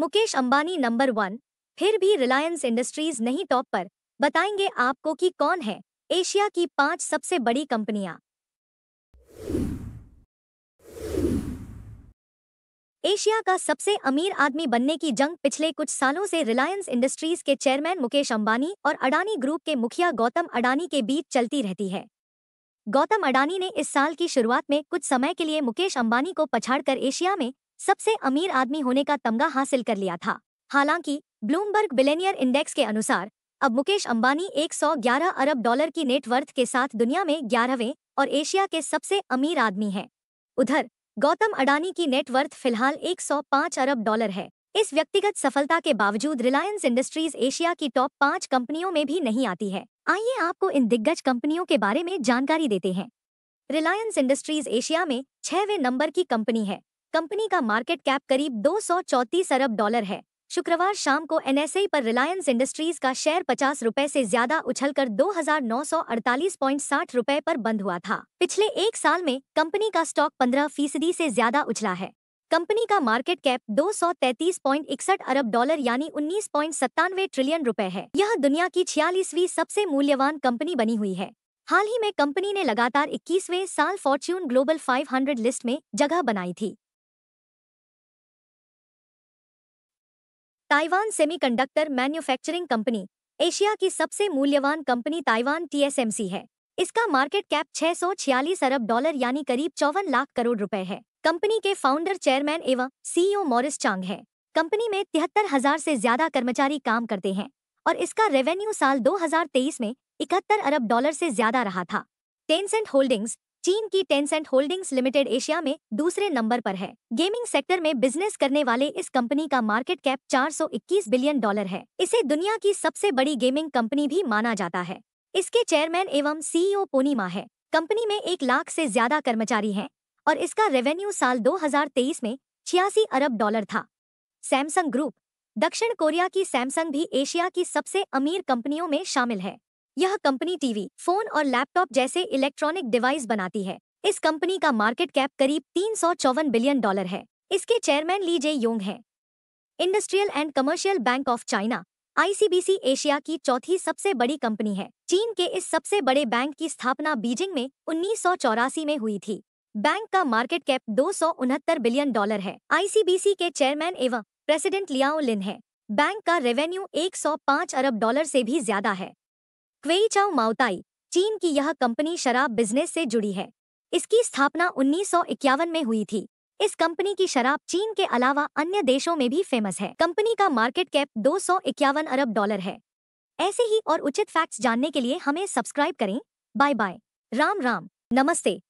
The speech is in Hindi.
मुकेश अंबानी नंबर वन फिर भी रिलायंस इंडस्ट्रीज नहीं टॉप पर बताएंगे आपको कि कौन है एशिया की पांच सबसे बड़ी कंपनियां एशिया का सबसे अमीर आदमी बनने की जंग पिछले कुछ सालों से रिलायंस इंडस्ट्रीज के चेयरमैन मुकेश अंबानी और अडानी ग्रुप के मुखिया गौतम अडानी के बीच चलती रहती है गौतम अडानी ने इस साल की शुरुआत में कुछ समय के लिए मुकेश अंबानी को पछाड़कर एशिया में सबसे अमीर आदमी होने का तमगा हासिल कर लिया था हालांकि ब्लूमबर्ग बिलेनियर इंडेक्स के अनुसार अब मुकेश अंबानी 111 अरब डॉलर की नेटवर्थ के साथ दुनिया में ग्यारहवें और एशिया के सबसे अमीर आदमी हैं उधर गौतम अडानी की नेटवर्थ फिलहाल 105 अरब डॉलर है इस व्यक्तिगत सफलता के बावजूद रिलायंस इंडस्ट्रीज एशिया की टॉप पाँच कंपनियों में भी नहीं आती है आइए आपको इन दिग्गज कंपनियों के बारे में जानकारी देते हैं रिलायंस इंडस्ट्रीज एशिया में छहवें नंबर की कंपनी है कंपनी का मार्केट कैप करीब दो अरब डॉलर है शुक्रवार शाम को एनएसई पर रिलायंस इंडस्ट्रीज का शेयर पचास रुपए ऐसी ज्यादा उछलकर 2,948.60 रुपए पर बंद हुआ था पिछले एक साल में कंपनी का स्टॉक 15 फीसदी ऐसी ज्यादा उछला है कंपनी का मार्केट कैप दो अरब डॉलर यानी उन्नीस ट्रिलियन रुपए है यह दुनिया की छियालीसवीं सबसे मूल्यवान कंपनी बनी हुई है हाल ही में कंपनी ने लगातार इक्कीसवें साल फॉर्च्यून ग्लोबल 500 लिस्ट में जगह बनाई थी Taiwan Semiconductor Manufacturing Company Asia की सबसे मूल्यवान कंपनी ताइवान टीएसएमसी है इसका मार्केट कैप छह अरब डॉलर यानी करीब चौवन लाख करोड़ रुपए है कंपनी के फाउंडर चेयरमैन एवं सीईओ मॉरिस चांग है कंपनी में तिहत्तर हजार से ज्यादा कर्मचारी काम करते हैं और इसका रेवेन्यू साल 2023 में इकहत्तर अरब डॉलर से ज्यादा रहा था टेनसेंट होल्डिंग्स चीन की टेंसेंट होल्डिंग्स लिमिटेड एशिया में दूसरे नंबर पर है गेमिंग सेक्टर में बिजनेस करने वाले इस कंपनी का मार्केट कैप 421 बिलियन डॉलर है इसे दुनिया की सबसे बड़ी गेमिंग कंपनी भी माना जाता है इसके चेयरमैन एवं सीईओ e पोनीमा है कंपनी में एक लाख से ज्यादा कर्मचारी हैं और इसका रेवेन्यू साल 2023 में छियासी अरब डॉलर था सैमसंग ग्रुप दक्षिण कोरिया की सैमसंग भी एशिया की सबसे अमीर कंपनियों में शामिल है यह कंपनी टीवी फोन और लैपटॉप जैसे इलेक्ट्रॉनिक डिवाइस बनाती है इस कंपनी का मार्केट कैप करीब तीन बिलियन डॉलर है इसके चेयरमैन ली जे योंग हैं industrial and commercial bank of China ICBC Asia की चौथी सबसे बड़ी कंपनी है चीन के इस सबसे बड़े बैंक की स्थापना बीजिंग में उन्नीस में हुई थी बैंक का मार्केट कैप दो बिलियन डॉलर है आईसीबीसी के चेयरमैन एवं प्रेसिडेंट लियाओ लिन है बैंक का रेवेन्यू 105 अरब डॉलर से भी ज्यादा है क्वेई चाउ माउताई चीन की यह कंपनी शराब बिजनेस से जुड़ी है इसकी स्थापना उन्नीस में हुई थी इस कंपनी की शराब चीन के अलावा अन्य देशों में भी फेमस है कंपनी का मार्केट कैप दो अरब डॉलर है ऐसे ही और उचित फैक्ट्स जानने के लिए हमें सब्सक्राइब करें बाय बाय राम राम नमस्ते